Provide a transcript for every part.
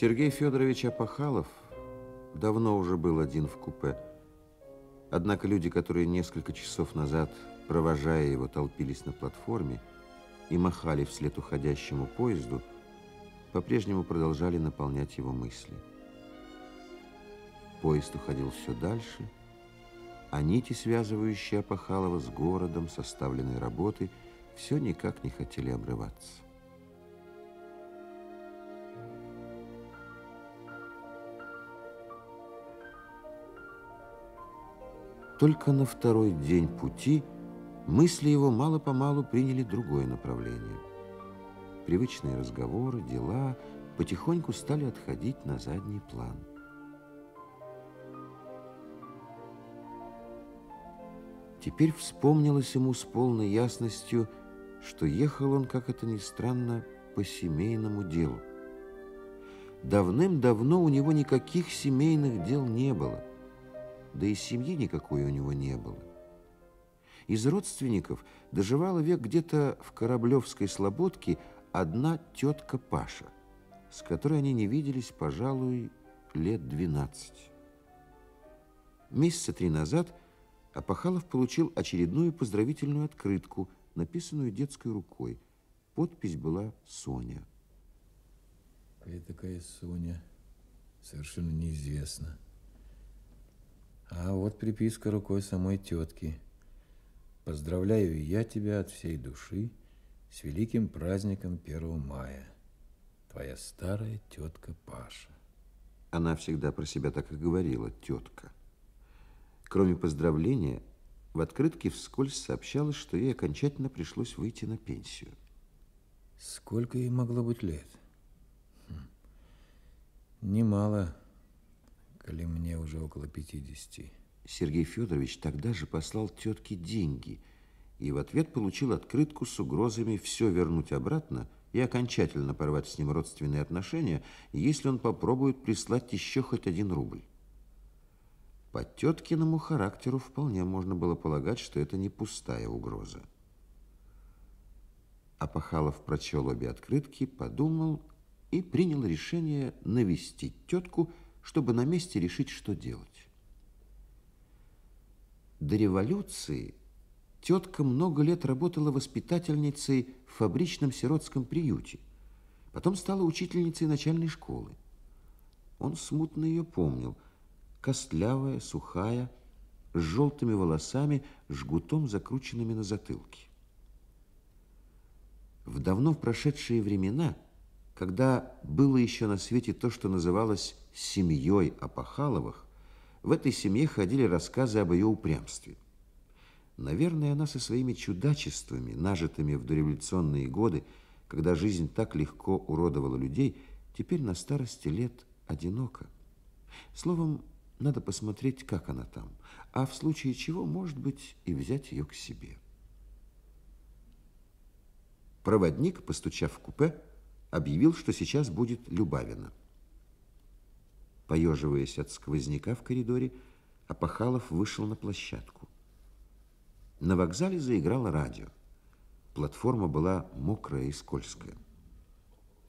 Сергей Федорович Апахалов давно уже был один в купе. Однако люди, которые несколько часов назад, провожая его, толпились на платформе и махали вслед уходящему поезду, по-прежнему продолжали наполнять его мысли. Поезд уходил все дальше, а нити, связывающие Апахалова с городом, составленной работой, все никак не хотели обрываться. Только на второй день пути мысли его мало-помалу приняли другое направление. Привычные разговоры, дела потихоньку стали отходить на задний план. Теперь вспомнилось ему с полной ясностью, что ехал он, как это ни странно, по семейному делу. Давным-давно у него никаких семейных дел не было да и семьи никакой у него не было. Из родственников доживала век где-то в Кораблевской слободке одна тетка Паша, с которой они не виделись, пожалуй, лет 12. Месяца три назад Апахалов получил очередную поздравительную открытку, написанную детской рукой. Подпись была «Соня». Какая такая Соня? Совершенно неизвестно. А вот приписка рукой самой тетки. Поздравляю я тебя от всей души с великим праздником 1 мая. Твоя старая тетка Паша. Она всегда про себя так и говорила, тетка. Кроме поздравления, в открытке вскользь сообщалось, что ей окончательно пришлось выйти на пенсию. Сколько ей могло быть лет? Хм. Немало. Немало. Коли мне уже около 50. Сергей Федорович тогда же послал тетке деньги и в ответ получил открытку с угрозами все вернуть обратно и окончательно порвать с ним родственные отношения, если он попробует прислать еще хоть один рубль. По теткиному характеру вполне можно было полагать, что это не пустая угроза. Апахалов прочел обе открытки, подумал и принял решение навестить тетку чтобы на месте решить, что делать. До революции тетка много лет работала воспитательницей в фабричном сиротском приюте, потом стала учительницей начальной школы. Он смутно ее помнил, костлявая, сухая, с желтыми волосами, жгутом закрученными на затылке. В давно прошедшие времена – когда было еще на свете то, что называлось семьей Апахаловых, в этой семье ходили рассказы об ее упрямстве. Наверное, она со своими чудачествами, нажитыми в дореволюционные годы, когда жизнь так легко уродовала людей, теперь на старости лет одинока. Словом, надо посмотреть, как она там, а в случае чего, может быть, и взять ее к себе. Проводник, постучав в купе, объявил, что сейчас будет Любавина. Поеживаясь от сквозняка в коридоре, Апахалов вышел на площадку. На вокзале заиграло радио. Платформа была мокрая и скользкая.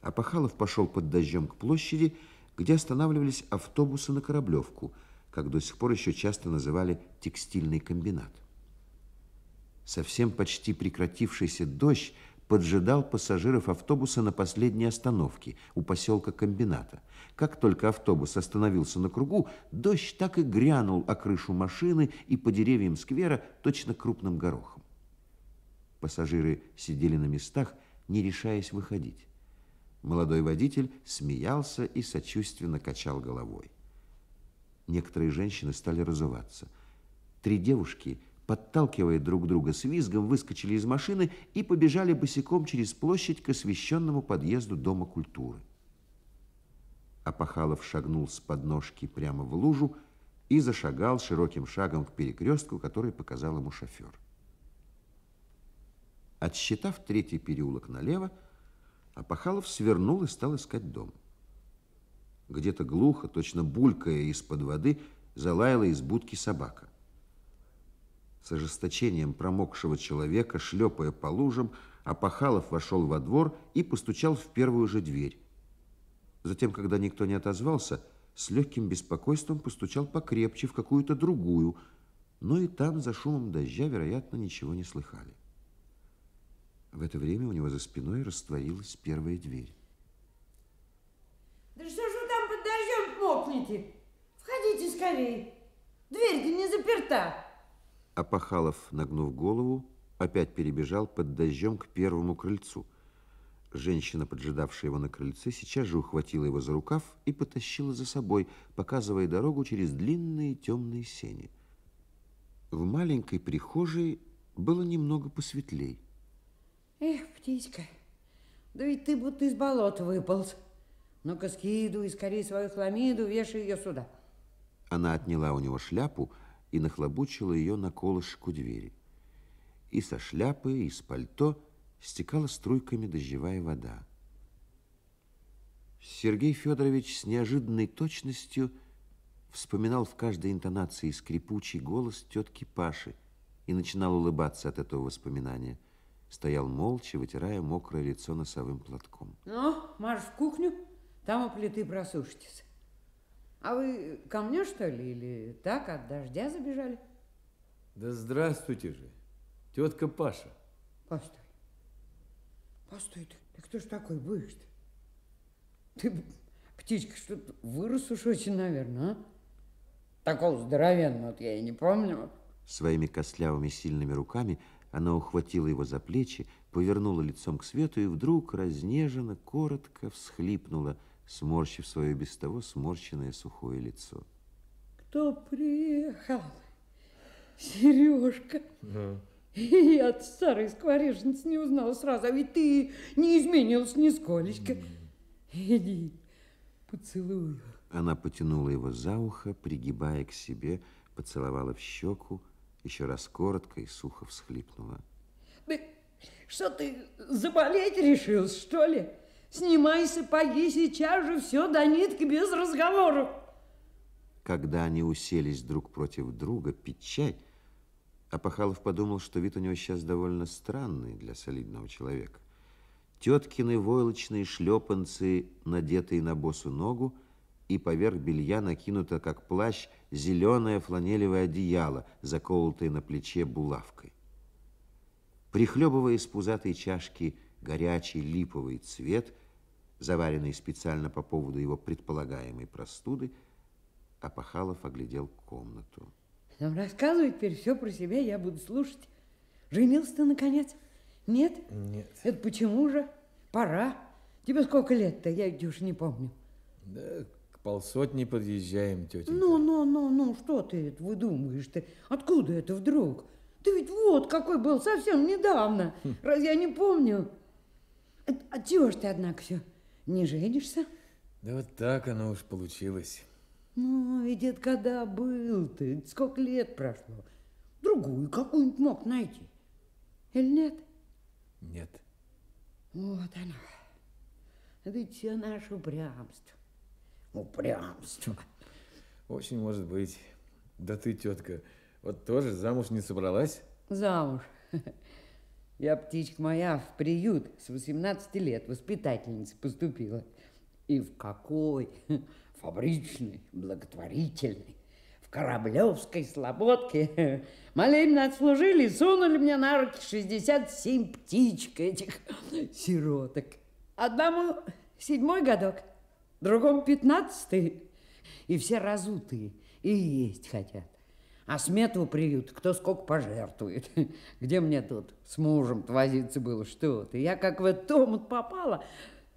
Апахалов пошел под дождем к площади, где останавливались автобусы на Кораблевку, как до сих пор еще часто называли текстильный комбинат. Совсем почти прекратившийся дождь поджидал пассажиров автобуса на последней остановке у поселка комбината. Как только автобус остановился на кругу, дождь так и грянул о крышу машины и по деревьям сквера точно крупным горохом. Пассажиры сидели на местах, не решаясь выходить. Молодой водитель смеялся и сочувственно качал головой. Некоторые женщины стали разуваться. Три девушки – подталкивая друг друга с визгом, выскочили из машины и побежали босиком через площадь к освещенному подъезду Дома культуры. Апахалов шагнул с подножки прямо в лужу и зашагал широким шагом к перекрестку, который показал ему шофер. Отсчитав третий переулок налево, Апахалов свернул и стал искать дом. Где-то глухо, точно булькая из-под воды, залаяла из будки собака. С ожесточением промокшего человека, шлепая по лужам, Апахалов вошел во двор и постучал в первую же дверь. Затем, когда никто не отозвался, с легким беспокойством постучал покрепче в какую-то другую, но и там за шумом дождя, вероятно, ничего не слыхали. В это время у него за спиной растворилась первая дверь. Да что же вы там под дождем мокнете? Входите скорее. Дверь-то не заперта. А Пахалов, нагнув голову, опять перебежал под дождем к первому крыльцу. Женщина, поджидавшая его на крыльце, сейчас же ухватила его за рукав и потащила за собой, показывая дорогу через длинные темные сени. В маленькой прихожей было немного посветлей. Эх, птичка, да ведь ты будто из болота выполз. Ну-ка, скидывай скорее свою хламиду, вешай ее сюда. Она отняла у него шляпу, и нахлобучила ее на колышек у двери. И со шляпы, и с пальто стекала струйками дождевая вода. Сергей Федорович с неожиданной точностью вспоминал в каждой интонации скрипучий голос тетки Паши и начинал улыбаться от этого воспоминания. Стоял молча, вытирая мокрое лицо носовым платком. Ну, марш в кухню, там у плиты просушитесь. А вы ко мне, что ли, или так от дождя забежали? Да здравствуйте же, тетка Паша. Постой. Постой, ты, ты кто ж такой будешь-то? Ты, птичка, что то вырос уж очень, наверное, а? Такого здоровенного вот я и не помню. Своими костлявыми сильными руками она ухватила его за плечи, повернула лицом к свету и вдруг разнеженно, коротко всхлипнула – сморщив свое без того сморщенное сухое лицо. Кто приехал? Сережка. Да. И я старый скворечниц не узнала сразу, а ведь ты не изменился нисколечко. Mm. Иди, поцелую. Она потянула его за ухо, пригибая к себе, поцеловала в щеку, еще раз коротко и сухо всхлипнула. Да что ты, заболеть решил, что ли? Снимай сапоги сейчас же, все до нитки, без разговоров. Когда они уселись друг против друга пить чай, Апахалов подумал, что вид у него сейчас довольно странный для солидного человека. Теткины войлочные шлепанцы, надетые на босу ногу, и поверх белья накинуто, как плащ, зеленое фланелевое одеяло, заколотое на плече булавкой. Прихлебывая из пузатой чашки горячий липовый цвет – заваренный специально по поводу его предполагаемой простуды, Апахалов оглядел комнату. Нам рассказывает теперь все про себя, я буду слушать. Женился ты, наконец? Нет? Нет. Это почему же? Пора. Тебе сколько лет-то? Я ведь уж не помню. Да, к полсотни подъезжаем, тетя. Ну, ну, ну, ну, что ты это выдумываешь ты? Откуда это вдруг? Ты ведь вот какой был совсем недавно. Хм. Раз я не помню. От а, а чего ж ты, однако, все? Не женишься? Да вот так оно уж получилось. Ну, ведь это когда был ты, сколько лет прошло. Другую какую-нибудь мог найти. Или нет? Нет. Вот она. Это все наше упрямство. Упрямство. Очень может быть. Да ты, тетка, вот тоже замуж не собралась? Замуж. Я, птичка моя, в приют с 18 лет воспитательницей поступила. И в какой? Фабричный, благотворительный. В Кораблевской слободке. Молебно отслужили, сунули мне на руки 67 птичек этих сироток. Одному седьмой годок, другому пятнадцатый. И все разутые, и есть хотят. А смету приют, кто сколько пожертвует. Где мне тут с мужем твозиться было, что ты? Я как в этот вот попала,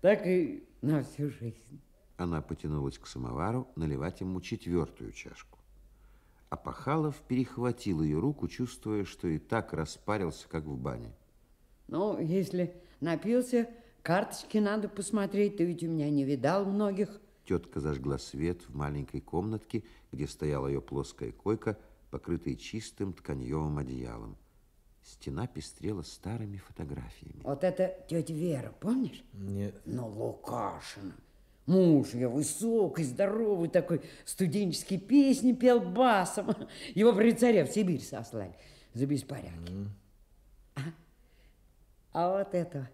так и на всю жизнь. Она потянулась к самовару наливать ему четвертую чашку. А Пахалов перехватил ее руку, чувствуя, что и так распарился, как в бане. Ну, если напился, карточки надо посмотреть. Ты ведь у меня не видал многих. Тетка зажгла свет в маленькой комнатке, где стояла ее плоская койка – покрытые чистым тканьевым одеялом. Стена пестрела старыми фотографиями. Вот это тетя Вера, помнишь? Нет. Ну, Лукашина. Муж ее высокий, здоровый такой, студенческие песни пел басом. Его при царе в Сибирь сослали за беспорядки. Mm. А? а вот это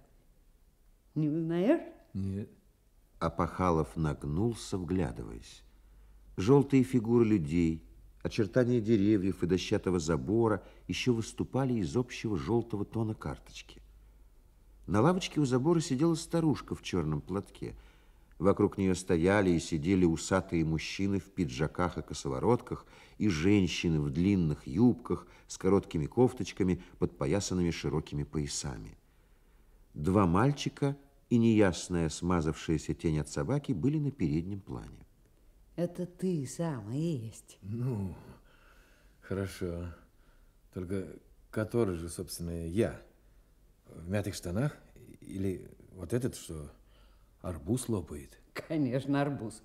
не узнаешь? Нет. Апахалов нагнулся, вглядываясь. Желтые фигуры людей – Очертания деревьев и дощатого забора еще выступали из общего желтого тона карточки. На лавочке у забора сидела старушка в черном платке. Вокруг нее стояли и сидели усатые мужчины в пиджаках и косоворотках и женщины в длинных юбках с короткими кофточками, подпоясанными широкими поясами. Два мальчика и неясная смазавшаяся тень от собаки были на переднем плане. Это ты сам и есть. Ну, хорошо. Только который же, собственно, я? В мятых штанах? Или вот этот, что арбуз лопает? Конечно, арбуз.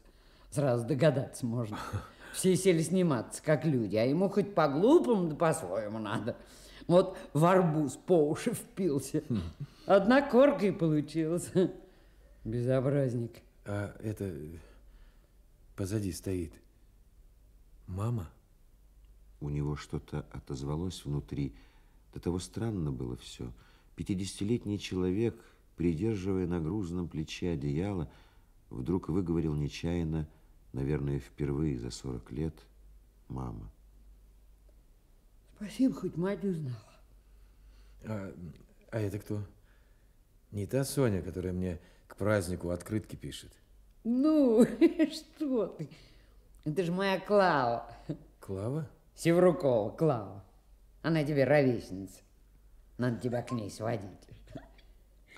Сразу догадаться можно. Все сели сниматься, как люди, а ему хоть по-глупому, да по-своему надо. Вот в арбуз по уши впился. Одна корка и получилась. Безобразник. А это позади стоит. Мама? У него что-то отозвалось внутри. До того странно было все. Пятидесятилетний человек, придерживая на грузном плече одеяло, вдруг выговорил нечаянно, наверное, впервые за 40 лет, мама. Спасибо, хоть мать узнала. А, а это кто? Не та Соня, которая мне к празднику открытки пишет. Ну, что ты? Это же моя Клава. Клава? Севрукова, Клава. Она тебе ровесница. Надо тебя к ней сводить.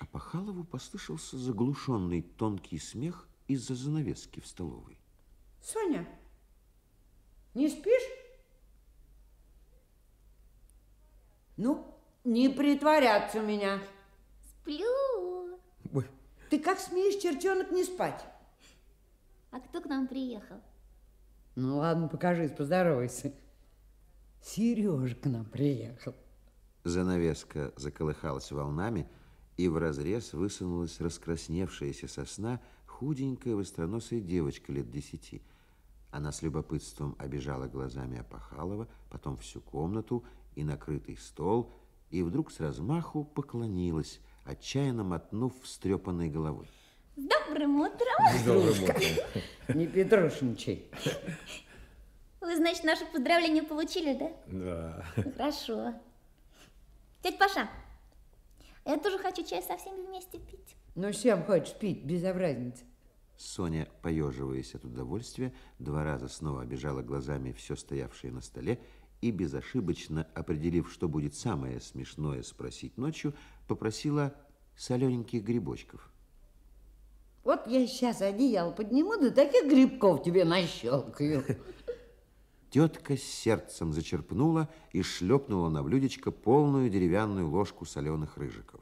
А Пахалову послышался заглушенный тонкий смех из-за занавески в столовой. Соня, не спишь? Ну, не притворяться у меня. Сплю. Ой. Ты как смеешь, чертенок, не спать? А кто к нам приехал? Ну ладно, покажись, поздоровайся. Сережа к нам приехал. Занавеска заколыхалась волнами, и в разрез высунулась раскрасневшаяся сосна худенькая востроносая девочка лет десяти. Она с любопытством обижала глазами Апахалова, потом всю комнату и накрытый стол, и вдруг с размаху поклонилась, отчаянно мотнув встрепанной головой. С добрым утром. С добрым утром. Не петрушничай. Вы, значит, наше поздравление получили, да? Да. Хорошо. Тетя Паша, я тоже хочу чай со всеми вместе пить. Ну, с чем хочешь пить, без разницы. Соня, поеживаясь от удовольствия, два раза снова обижала глазами все стоявшее на столе и, безошибочно определив, что будет самое смешное спросить ночью, попросила солененьких грибочков. Вот я сейчас одеяло подниму, да таких грибков тебе нащелкаю. Тетка с сердцем зачерпнула и шлепнула на блюдечко полную деревянную ложку соленых рыжиков.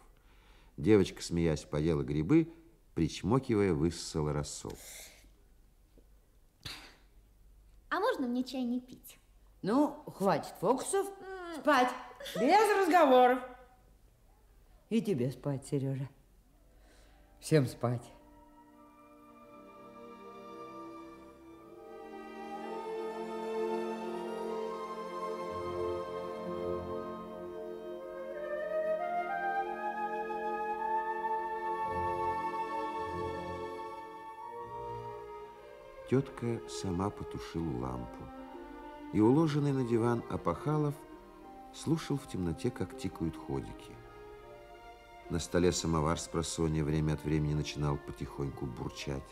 Девочка, смеясь, поела грибы, причмокивая, высосала рассол. А можно мне чай не пить? Ну, хватит фокусов. Спать. Без разговоров. И тебе спать, Сережа. Всем спать. Тетка сама потушила лампу. И уложенный на диван Апахалов слушал в темноте, как тикают ходики. На столе самовар с просонья время от времени начинал потихоньку бурчать.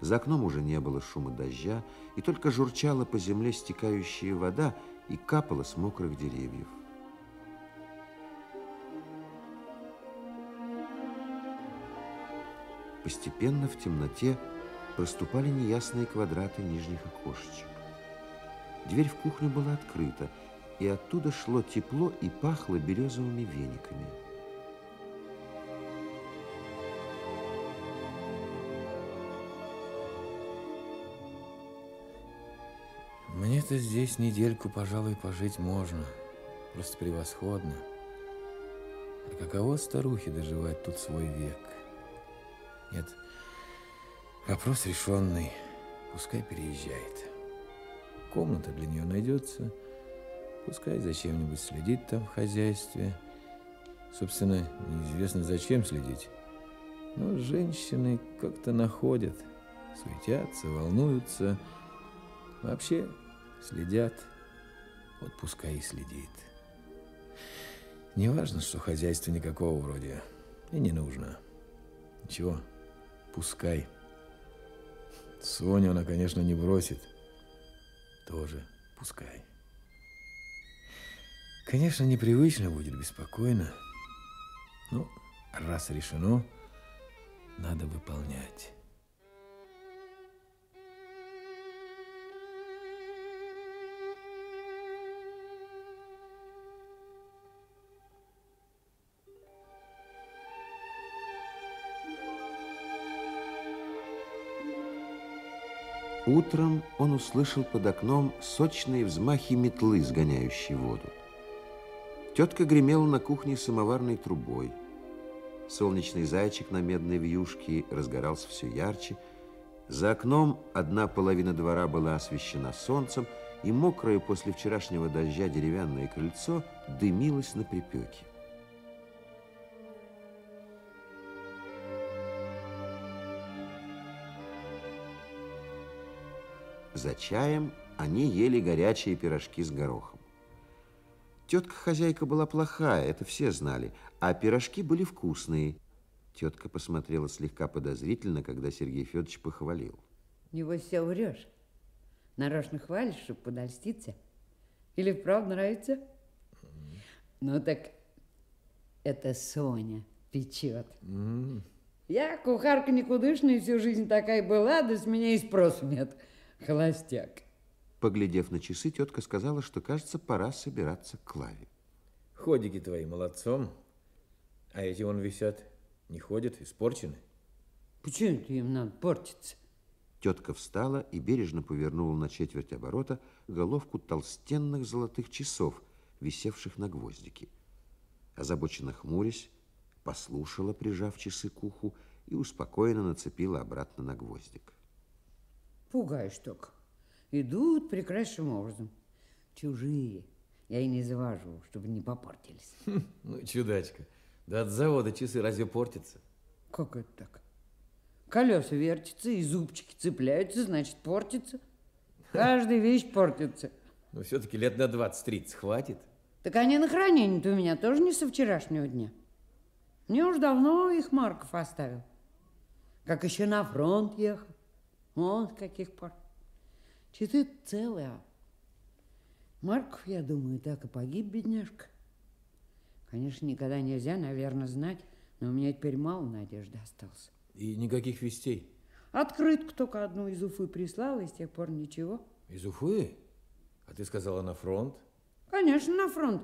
За окном уже не было шума дождя, и только журчала по земле стекающая вода и капала с мокрых деревьев. Постепенно в темноте проступали неясные квадраты нижних окошечек. Дверь в кухню была открыта, и оттуда шло тепло и пахло березовыми вениками. Мне-то здесь недельку, пожалуй, пожить можно. Просто превосходно. А каково старухе доживать тут свой век? Нет, Вопрос решенный. Пускай переезжает. Комната для нее найдется. Пускай зачем нибудь следит там в хозяйстве. Собственно, неизвестно, зачем следить. Но женщины как-то находят. Суетятся, волнуются. Вообще следят. Вот пускай и следит. Не важно, что хозяйства никакого вроде. И не нужно. Ничего, пускай. Соня, она, конечно, не бросит. Тоже пускай. Конечно, непривычно будет, беспокойно. Но ну, раз решено, надо выполнять. Утром он услышал под окном сочные взмахи метлы, сгоняющей воду. Тетка гремела на кухне самоварной трубой. Солнечный зайчик на медной вьюшке разгорался все ярче. За окном одна половина двора была освещена солнцем, и мокрое после вчерашнего дождя деревянное крыльцо дымилось на припеке. За чаем они ели горячие пирожки с горохом. Тетка-хозяйка была плохая, это все знали, а пирожки были вкусные. Тетка посмотрела слегка подозрительно, когда Сергей Федорович похвалил. Небось, все врешь. Нарочно хвалишь, чтобы подольститься. Или вправду нравится? Mm -hmm. Ну так это Соня печет. Mm -hmm. Я кухарка никудышная, всю жизнь такая была, да с меня и спросу нет холостяк. Поглядев на часы, тетка сказала, что, кажется, пора собираться к Клаве. Ходики твои молодцом, а эти вон висят, не ходят, испорчены. Почему это им надо портиться? Тетка встала и бережно повернула на четверть оборота головку толстенных золотых часов, висевших на гвоздике. Озабоченно хмурясь, послушала, прижав часы к уху, и успокоенно нацепила обратно на гвоздик пугаешь только. Идут прекрасным образом. Чужие. Я и не завожу, чтобы не попортились. Хм, ну, чудачка, да от завода часы разве портятся? Как это так? Колеса вертятся, и зубчики цепляются, значит, портятся. Каждая вещь портится. Ну, все-таки лет на 20-30 хватит. Так они на хранение то у меня тоже не со вчерашнего дня. Мне уж давно их Марков оставил. Как еще на фронт ехал. Вот каких пор. Читы целые. Марков, я думаю, так и погиб, бедняжка. Конечно, никогда нельзя, наверное, знать, но у меня теперь мало надежды осталось. И никаких вестей? Открытку только одну из Уфы прислала, и с тех пор ничего. Из Уфы? А ты сказала на фронт? Конечно, на фронт.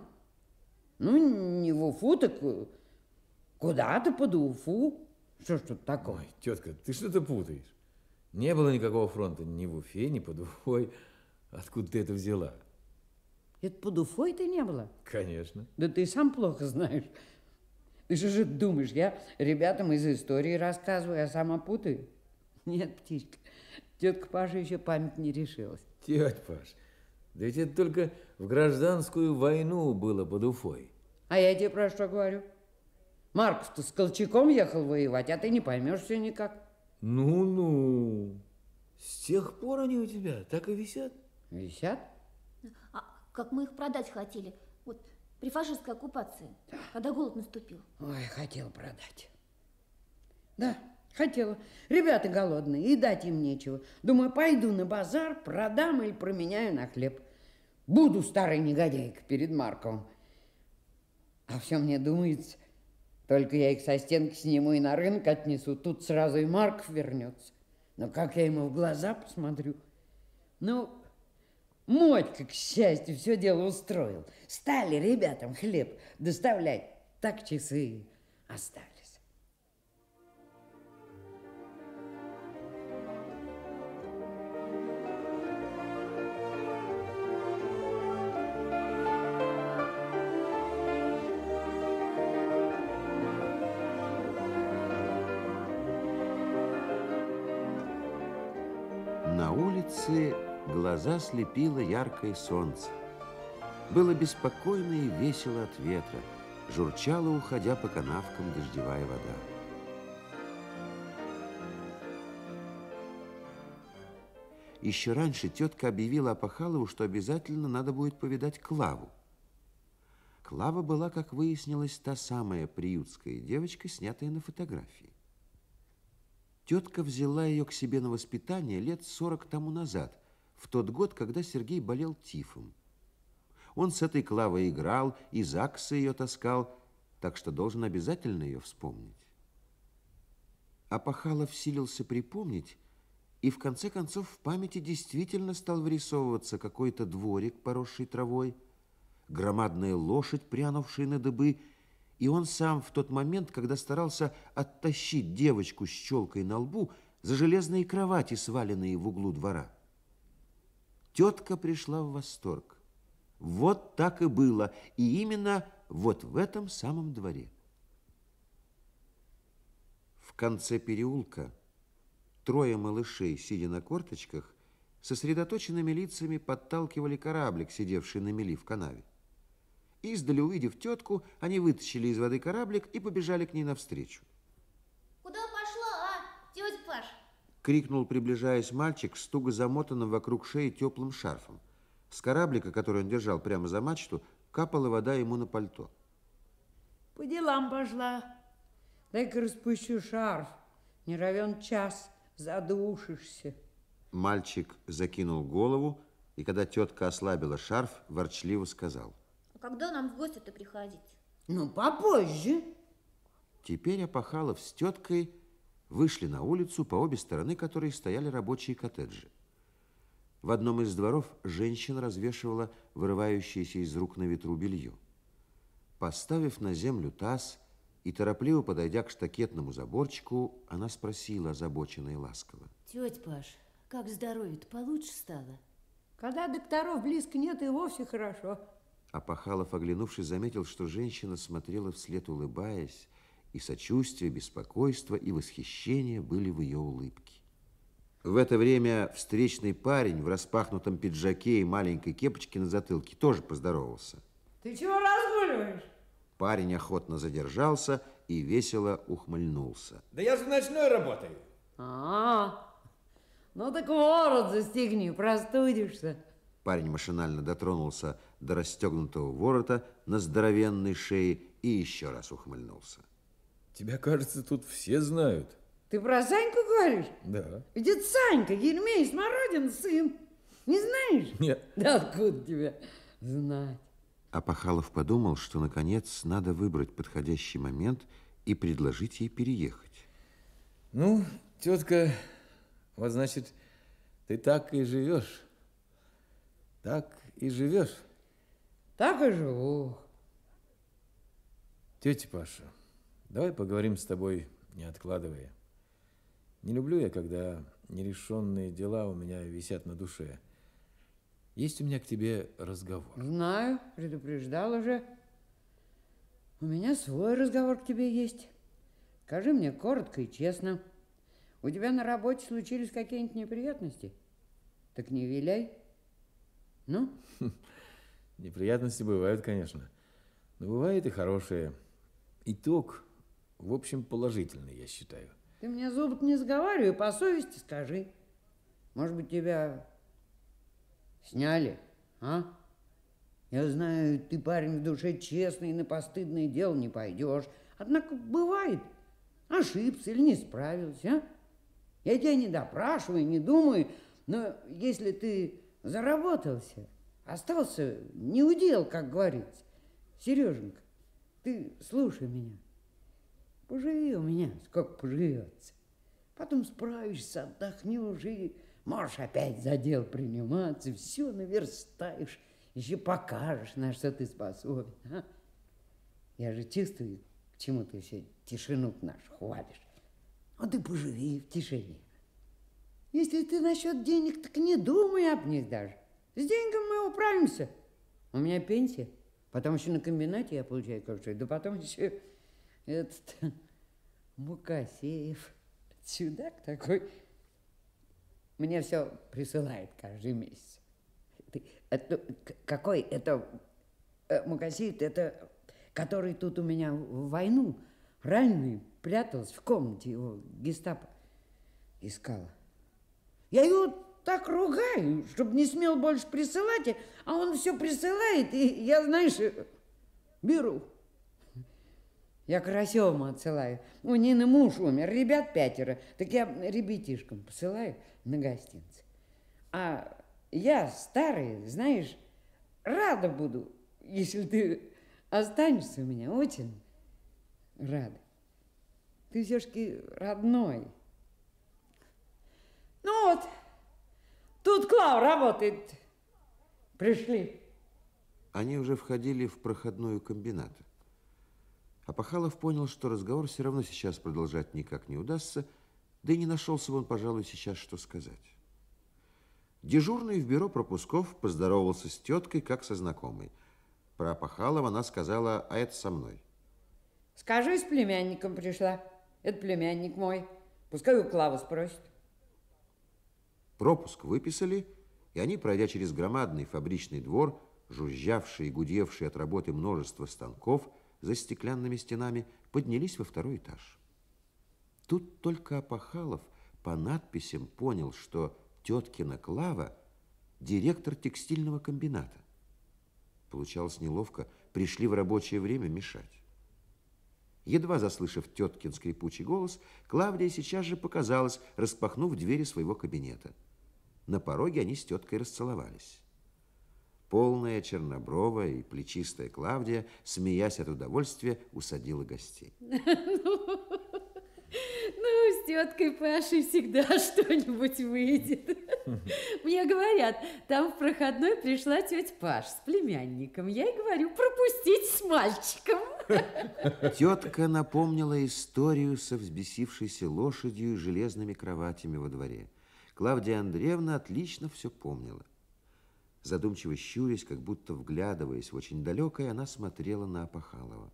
Ну, не в Уфу, так куда-то под Уфу. Что ж тут такое? Ой, тетка, ты что-то путаешь. Не было никакого фронта ни в Уфе, ни под Уфой. Откуда ты это взяла? Это под Уфой ты не было? Конечно. Да ты сам плохо знаешь. Ты же же думаешь, я ребятам из истории рассказываю, а сама путаю? Нет, птичка, тетка Паша еще память не решилась. Тетя Паша, да ведь это только в гражданскую войну было под Уфой. А я тебе про что говорю? Маркус-то с Колчаком ехал воевать, а ты не поймешь все никак. Ну-ну, с тех пор они у тебя так и висят. Висят? А как мы их продать хотели, вот при фашистской оккупации, когда голод наступил. Ой, хотел продать. Да, хотела. Ребята голодные, и дать им нечего. Думаю, пойду на базар, продам или променяю на хлеб. Буду старой негодяйкой перед Марковым. А все мне думается, только я их со стенки сниму и на рынок отнесу. Тут сразу и Марков вернется. Но как я ему в глаза посмотрю? Ну, Мотька, к счастью, все дело устроил. Стали ребятам хлеб доставлять. Так часы оставь. Глаза слепило яркое солнце. Было беспокойно и весело от ветра. Журчала, уходя по канавкам, дождевая вода. Еще раньше тетка объявила Апахалову, что обязательно надо будет повидать Клаву. Клава была, как выяснилось, та самая приютская девочка, снятая на фотографии. Тетка взяла ее к себе на воспитание лет сорок тому назад, в тот год, когда Сергей болел тифом. Он с этой Клавой играл и ЗАГСа ее таскал, так что должен обязательно ее вспомнить. А Пахалов силился припомнить, и в конце концов в памяти действительно стал вырисовываться какой-то дворик, поросший травой, громадная лошадь, прянувшая на дыбы, и он сам в тот момент, когда старался оттащить девочку с челкой на лбу за железные кровати, сваленные в углу двора. Тетка пришла в восторг. Вот так и было, и именно вот в этом самом дворе. В конце переулка трое малышей, сидя на корточках, сосредоточенными лицами подталкивали кораблик, сидевший на мели в канаве. Издали, увидев тетку, они вытащили из воды кораблик и побежали к ней навстречу. крикнул, приближаясь мальчик с туго замотанным вокруг шеи теплым шарфом. С кораблика, который он держал прямо за мачту, капала вода ему на пальто. По делам пошла. Дай-ка распущу шарф. Не равен час, задушишься. Мальчик закинул голову, и когда тетка ослабила шарф, ворчливо сказал. А когда нам в гости-то приходить? Ну, попозже. Теперь Апахалов с теткой вышли на улицу, по обе стороны которой стояли рабочие коттеджи. В одном из дворов женщина развешивала вырывающееся из рук на ветру белье. Поставив на землю таз и торопливо подойдя к штакетному заборчику, она спросила озабоченно и ласково. Тетя Паш, как здоровье получше стало? Когда докторов близко нет, и вовсе хорошо. А Пахалов, оглянувшись, заметил, что женщина смотрела вслед, улыбаясь, и сочувствие, беспокойство и восхищение были в ее улыбке. В это время встречный парень в распахнутом пиджаке и маленькой кепочке на затылке тоже поздоровался. Ты чего разгуливаешь? Парень охотно задержался и весело ухмыльнулся. Да я же ночной работаю. А, -а, -а. ну так ворот застегни, простудишься. Парень машинально дотронулся до расстегнутого ворота на здоровенной шее и еще раз ухмыльнулся. Тебя, кажется, тут все знают. Ты про Саньку говоришь? Да. Ведь это Санька, Еремей Смородин, сын. Не знаешь? Нет. Да откуда тебя знать? А Пахалов подумал, что, наконец, надо выбрать подходящий момент и предложить ей переехать. Ну, тетка, вот значит, ты так и живешь. Так и живешь. Так и живу. Тетя Паша, Давай поговорим с тобой, не откладывая. Не люблю я, когда нерешенные дела у меня висят на душе. Есть у меня к тебе разговор. Знаю, предупреждал уже. У меня свой разговор к тебе есть. Скажи мне коротко и честно. У тебя на работе случились какие-нибудь неприятности? Так не виляй. Ну? Неприятности бывают, конечно. Но бывают и хорошие. Итог в общем, положительный, я считаю. Ты мне зуб не сговаривай, по совести скажи. Может быть, тебя сняли, а? Я знаю, ты парень в душе честный, на постыдное дело не пойдешь. Однако бывает, ошибся или не справился, а? Я тебя не допрашиваю, не думаю, но если ты заработался, остался неудел, как говорится. Сереженька, ты слушай меня. Поживи у меня, сколько поживется. Потом справишься, отдохнешь и можешь опять за дело приниматься. Все наверстаешь, еще покажешь, на что ты способен. А? Я же чувствую, к чему ты все тишину нашу хвалишь. А ты поживи в тишине. Если ты насчет денег, так не думай об них даже. С деньгами мы управимся. У меня пенсия. Потом еще на комбинате я получаю кое-что. Да потом еще этот Мукасеев, чудак такой, мне все присылает каждый месяц. Ты, это, какой это э, Мукасеев, это который тут у меня в войну раненый прятался в комнате его гестапо искала. Я его так ругаю, чтобы не смел больше присылать, а он все присылает, и я, знаешь, беру. Я Карасевому отсылаю. У Нины муж умер, ребят пятеро. Так я ребятишкам посылаю на гостинцы. А я старый, знаешь, рада буду, если ты останешься у меня. Очень рада. Ты все-таки родной. Ну вот, тут Клав работает. Пришли. Они уже входили в проходную комбината. А Пахалов понял, что разговор все равно сейчас продолжать никак не удастся, да и не нашелся он, пожалуй, сейчас что сказать. Дежурный в бюро пропусков поздоровался с теткой, как со знакомой. Про Пахалова она сказала, а это со мной. Скажи, с племянником пришла. Это племянник мой. Пускай у Клавы спросит. Пропуск выписали, и они, пройдя через громадный фабричный двор, жужжавший и гудевший от работы множество станков, за стеклянными стенами, поднялись во второй этаж. Тут только Апахалов по надписям понял, что теткина Клава – директор текстильного комбината. Получалось неловко, пришли в рабочее время мешать. Едва заслышав теткин скрипучий голос, Клавдия сейчас же показалась, распахнув двери своего кабинета. На пороге они с теткой расцеловались. Полная, чернобровая и плечистая Клавдия, смеясь от удовольствия, усадила гостей. Ну, с теткой Пашей всегда что-нибудь выйдет. Мне говорят, там в проходной пришла тетя Паш с племянником. Я и говорю, пропустить с мальчиком. Тетка напомнила историю со взбесившейся лошадью и железными кроватями во дворе. Клавдия Андреевна отлично все помнила. Задумчиво щурясь, как будто вглядываясь в очень далекое, она смотрела на Апахалова.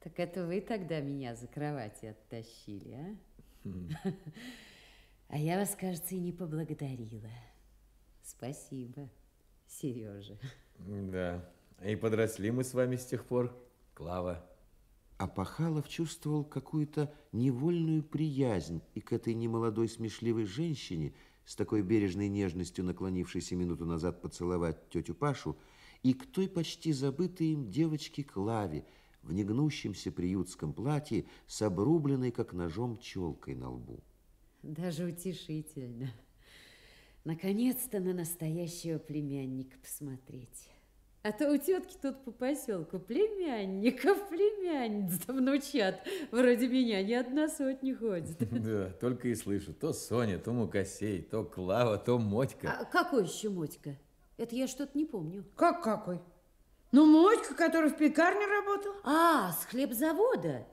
Так это вы тогда меня за кровати оттащили, а? Хм. А я вас, кажется, и не поблагодарила. Спасибо, Сережа. Да, и подросли мы с вами с тех пор, Клава. Апахалов чувствовал какую-то невольную приязнь и к этой немолодой смешливой женщине, с такой бережной нежностью наклонившейся минуту назад поцеловать тетю Пашу, и к той почти забытой им девочке Клаве в негнущемся приютском платье с обрубленной, как ножом, челкой на лбу. Даже утешительно. Наконец-то на настоящего племянника посмотреть. А то у тетки тут по поселку племянников, племянниц там внучат. Вроде меня ни одна сотня ходит. Да, только и слышу. То Соня, то Мукасей, то Клава, то Мотька. А какой еще Мотька? Это я что-то не помню. Как какой? Ну, Мотька, который в пекарне работал. А, с хлебзавода.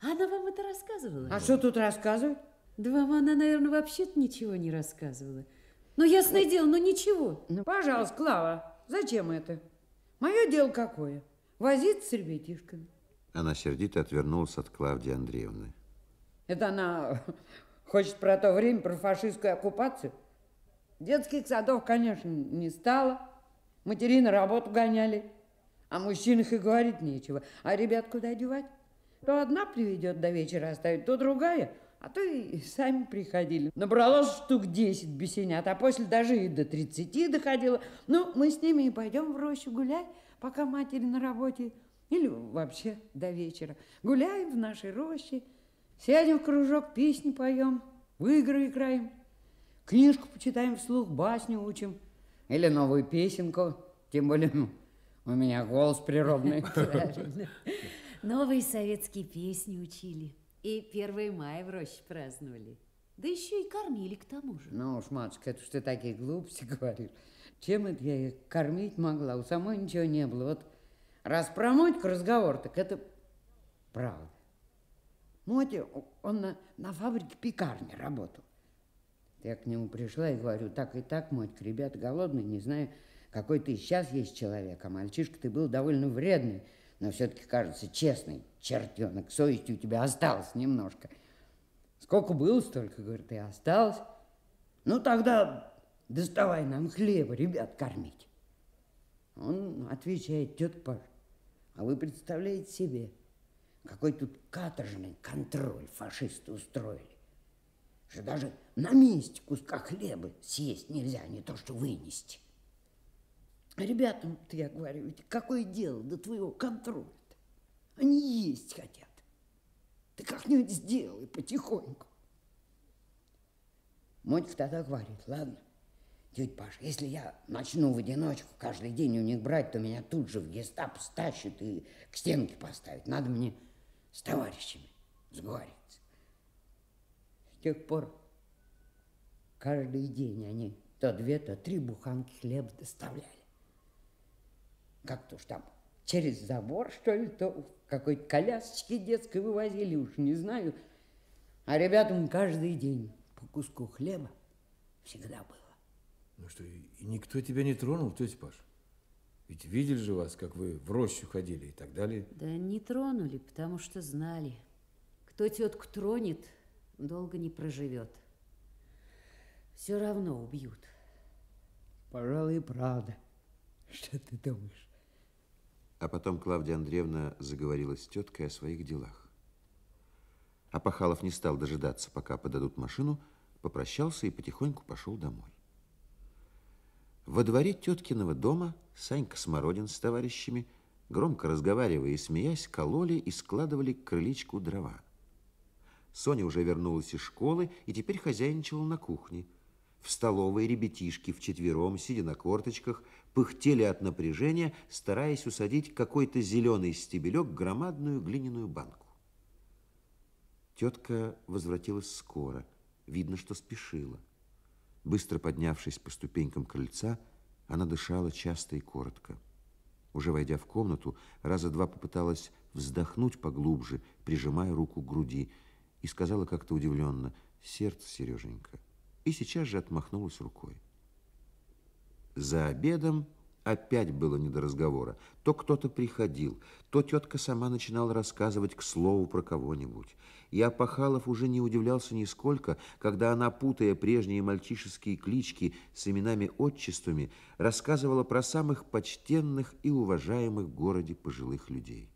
Она вам это рассказывала? А что тут рассказывать? Да вам она, наверное, вообще-то ничего не рассказывала. Ну, ясное дело, ну ничего. Ну, пожалуйста, Клава, зачем это? Мое дело какое? Возиться с ребятишками. Она сердито отвернулась от Клавдии Андреевны. Это она хочет про то время, про фашистскую оккупацию? Детских садов, конечно, не стало. Матери на работу гоняли. О мужчинах и говорить нечего. А ребят куда девать? То одна приведет до вечера оставить, то другая – а то и сами приходили. Набралось штук 10 бесенят, а после даже и до 30 доходило. Ну, мы с ними и пойдем в рощу гулять, пока матери на работе, или вообще до вечера. Гуляем в нашей роще, сядем в кружок, песни поем, в игры играем, книжку почитаем вслух, басню учим, или новую песенку, тем более ну, у меня голос природный. Новые советские песни учили. И 1 мая в роще праздновали. Да еще и кормили к тому же. Ну уж, матушка, это что ты такие глупости говоришь. Чем это я их кормить могла? У самой ничего не было. Вот раз про Мотьку разговор, так это правда. Мотя, он на, на фабрике пекарни работал. Я к нему пришла и говорю, так и так, Мотька, ребята голодные, не знаю, какой ты сейчас есть человек, а мальчишка ты был довольно вредный но все-таки кажется честный, чертенок, совести у тебя осталось немножко. Сколько было, столько, говорит, и осталось. Ну, тогда доставай нам хлеба, ребят, кормить. Он отвечает, тетя Паш, а вы представляете себе, какой тут каторжный контроль фашисты устроили. Что даже на месте куска хлеба съесть нельзя, а не то что вынести. Ребятам, я говорю, какое дело до твоего контроля -то? Они есть хотят. Ты как-нибудь сделай потихоньку. Мотик тогда говорит, ладно, тетя Паша, если я начну в одиночку каждый день у них брать, то меня тут же в гестап стащат и к стенке поставят. Надо мне с товарищами сговориться. С тех пор каждый день они то две, то три буханки хлеба доставляли как-то уж там через забор, что ли, то в какой-то колясочке детской вывозили, уж не знаю. А ребятам каждый день по куску хлеба всегда было. Ну что, и никто тебя не тронул, тетя Паш? Ведь видели же вас, как вы в рощу ходили и так далее. Да не тронули, потому что знали. Кто тетку тронет, долго не проживет. Все равно убьют. Пожалуй, правда. Что ты думаешь? А потом Клавдия Андреевна заговорила с теткой о своих делах. А Пахалов не стал дожидаться, пока подадут машину, попрощался и потихоньку пошел домой. Во дворе теткиного дома Санька Смородин с товарищами, громко разговаривая и смеясь, кололи и складывали крылечку дрова. Соня уже вернулась из школы и теперь хозяйничала на кухне – в столовой ребятишки вчетвером, сидя на корточках, пыхтели от напряжения, стараясь усадить какой-то зеленый стебелек в громадную глиняную банку. Тетка возвратилась скоро. Видно, что спешила. Быстро поднявшись по ступенькам крыльца, она дышала часто и коротко. Уже войдя в комнату, раза два попыталась вздохнуть поглубже, прижимая руку к груди, и сказала как-то удивленно, «Сердце, Сереженька» и сейчас же отмахнулась рукой. За обедом опять было не до разговора. То кто-то приходил, то тетка сама начинала рассказывать к слову про кого-нибудь. И Апахалов уже не удивлялся нисколько, когда она, путая прежние мальчишеские клички с именами-отчествами, рассказывала про самых почтенных и уважаемых в городе пожилых людей.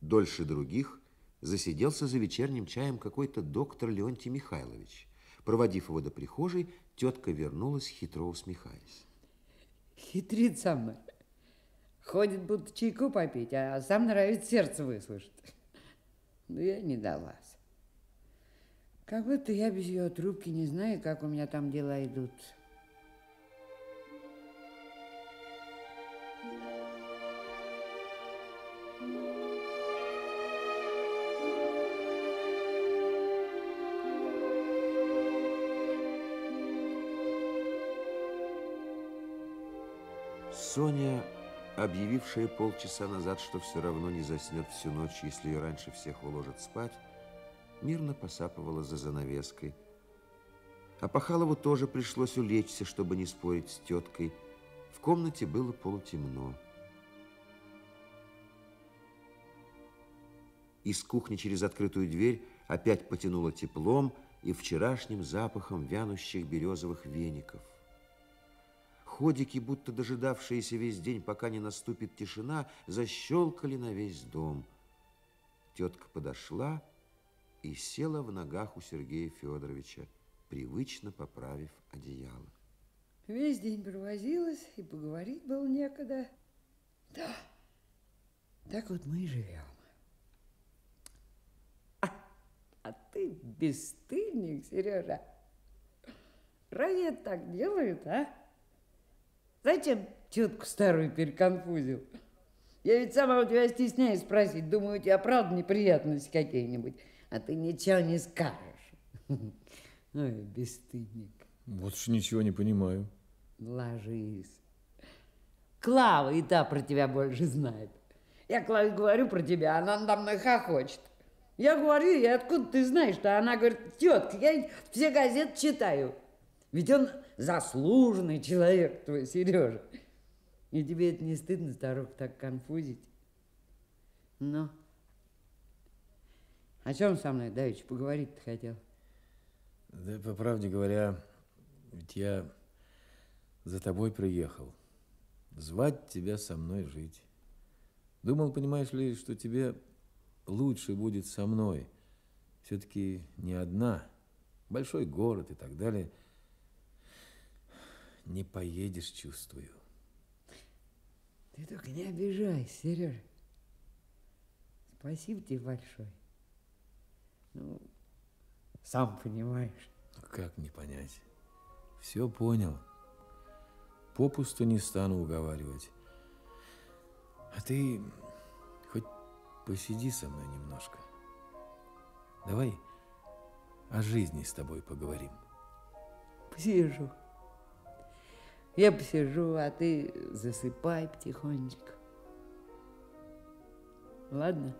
Дольше других засиделся за вечерним чаем какой-то доктор Леонтий Михайлович – Проводив его до прихожей, тетка вернулась, хитро усмехаясь. Хитрит сам. Ходит, будто чайку попить, а сам нравится сердце выслушать. Но я не далась. Как будто я без ее трубки не знаю, как у меня там дела идут. Соня, объявившая полчаса назад, что все равно не заснет всю ночь, если ее раньше всех уложат спать, мирно посапывала за занавеской. А Пахалову тоже пришлось улечься, чтобы не спорить с теткой. В комнате было полутемно. Из кухни через открытую дверь опять потянуло теплом и вчерашним запахом вянущих березовых веников. Ходики, будто дожидавшиеся весь день, пока не наступит тишина, защелкали на весь дом. Тетка подошла и села в ногах у Сергея Федоровича, привычно поправив одеяло. Весь день провозилась, и поговорить было некогда. Да, так вот мы и живем. А, а ты бесстыдник, Сережа. Разве так делают, а? Знаете, тетку старую переконфузил? Я ведь сама у тебя стесняюсь спросить. Думаю, у тебя правда неприятности какие-нибудь. А ты ничего не скажешь. Ой, бесстыдник. Вот уж ничего не понимаю. Ложись. Клава и та про тебя больше знает. Я Клаве говорю про тебя, она надо мной хохочет. Я говорю ей, откуда ты знаешь-то? Она говорит, тетка, я все газеты читаю. Ведь он заслуженный человек твой, Сережа. И тебе это не стыдно, старух так конфузить? Но ну, о чем со мной, Давич, поговорить-то хотел? Да, по правде говоря, ведь я за тобой приехал. Звать тебя со мной жить. Думал, понимаешь ли, что тебе лучше будет со мной. Все-таки не одна. Большой город и так далее – не поедешь, чувствую. Ты только не обижай, Сережа. Спасибо тебе большое. Ну, сам понимаешь. Ну, как не понять? Все понял. Попусту не стану уговаривать. А ты хоть посиди со мной немножко. Давай о жизни с тобой поговорим. Посижу. Я посижу, а ты засыпай потихонечку. Ладно?